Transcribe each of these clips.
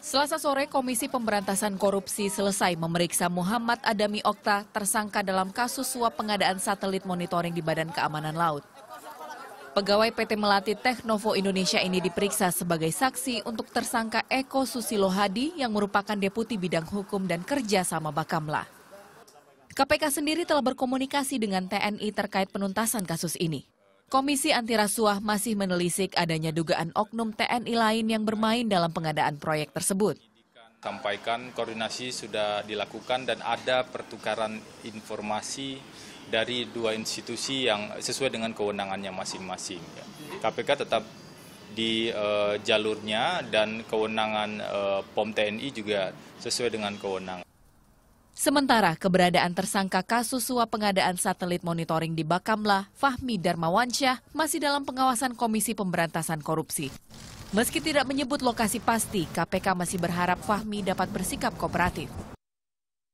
Selasa sore, Komisi Pemberantasan Korupsi selesai memeriksa Muhammad Adami Okta, tersangka dalam kasus suap pengadaan satelit monitoring di Badan Keamanan Laut. Pegawai PT Melati Teknovo Indonesia ini diperiksa sebagai saksi untuk tersangka Eko Susilo Hadi yang merupakan Deputi Bidang Hukum dan Kerja sama Bakamla. KPK sendiri telah berkomunikasi dengan TNI terkait penuntasan kasus ini. Komisi Anti Rasuah masih menelisik adanya dugaan oknum TNI lain yang bermain dalam pengadaan proyek tersebut. Sampaikan koordinasi sudah dilakukan dan ada pertukaran informasi dari dua institusi yang sesuai dengan kewenangannya masing-masing. KPK tetap di uh, jalurnya dan kewenangan uh, eh, POM TNI juga sesuai dengan kewenangan. Sementara keberadaan tersangka kasus suap pengadaan satelit monitoring di Bakamla, Fahmi Darmawansyah, masih dalam pengawasan Komisi Pemberantasan Korupsi. Meski tidak menyebut lokasi pasti, KPK masih berharap Fahmi dapat bersikap kooperatif.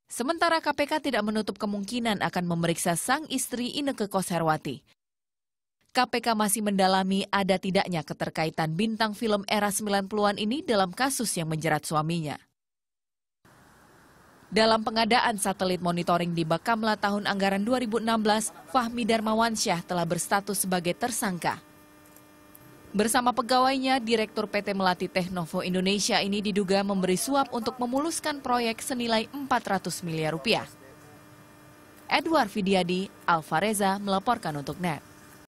Sementara KPK tidak menutup kemungkinan akan memeriksa sang istri Ineke Kosherwati. KPK masih mendalami ada tidaknya keterkaitan bintang film era 90-an ini dalam kasus yang menjerat suaminya. Dalam pengadaan satelit monitoring di Bakamla tahun anggaran 2016, Fahmi Darmawansyah telah berstatus sebagai tersangka. Bersama pegawainya, Direktur PT Melati Teknovo Indonesia ini diduga memberi suap untuk memuluskan proyek senilai 400 miliar rupiah. Edward Vidiadi, Alfareza, melaporkan untuk NET.